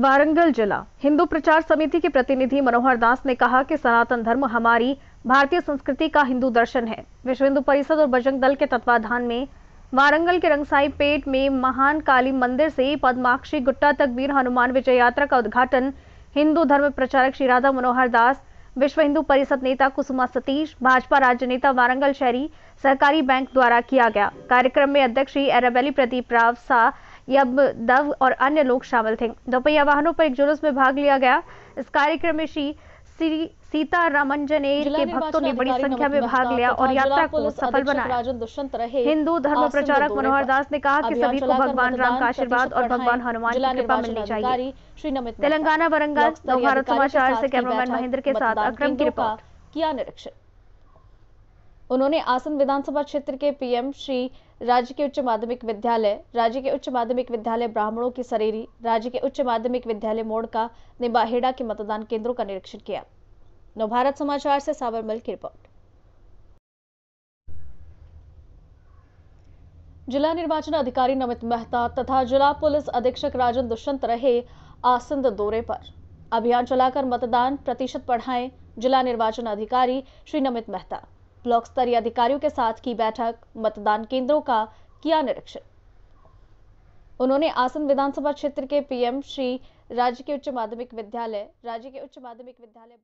वारंगल जिला हिंदू प्रचार समिति के प्रतिनिधि मनोहर दास ने कहा कि सनातन धर्म हमारी भारतीय संस्कृति का हिंदू दर्शन है विश्व हिंदू परिषद और बजरंग दल के तत्वाधान में वारंगल के रंगसाई पेट में महान काली मंदिर से पद्माक्षी गुट्टा तक वीर हनुमान विजय यात्रा का उद्घाटन हिंदू धर्म प्रचारक श्री राधा मनोहर दास विश्व हिंदू परिषद नेता कुसुमा सतीश भाजपा राज्य नेता वारंगल शहरी सहकारी बैंक द्वारा किया गया कार्यक्रम में अध्यक्ष श्री एराबेली प्रदीप राव शाह यब दव और अन्य लोग शामिल थे दोपहिया वाहनों पर एक जुलूस में भाग लिया गया इस कार्यक्रम में श्री सीता रामंजनेर के भक्तों ने बड़ी संख्या में भाग लिया और यात्रा को सफल बनाया हिंदू धर्म प्रचारक मनोहर दास ने कहा कि सभी को भगवान राम का आशीर्वाद और भगवान हनुमान की कृपा मिलनी चाहिए तेलंगाना वरंगल भारत समाचार से कैमरामैन महेंद्र के साथ अक्रम की रिपोर्ट किया निरीक्षण उन्होंने आसन विधानसभा क्षेत्र के पीएम श्री राज्य के उच्च माध्यमिक विद्यालय राज्य के उच्च माध्यमिक विद्यालय ब्राह्मणों की सरेरी राज्य के उच्च माध्यमिक विद्यालय मोड़ का निबाहेड़ा के मतदान केंद्रों का निरीक्षण किया नवभारत समाचार से साबरमल की रिपोर्ट जिला निर्वाचन अधिकारी नमित मेहता तथा जिला पुलिस अधीक्षक राजन दुष्यंत रहे आसंद दौरे पर अभियान चलाकर मतदान प्रतिशत बढ़ाएं जिला निर्वाचन अधिकारी श्री नमित मेहता ब्लॉक स्तरीय अधिकारियों के साथ की बैठक मतदान केंद्रों का किया निरीक्षण उन्होंने आसन विधानसभा क्षेत्र के पीएम श्री राज्य के उच्च माध्यमिक विद्यालय राज्य के उच्च माध्यमिक विद्यालय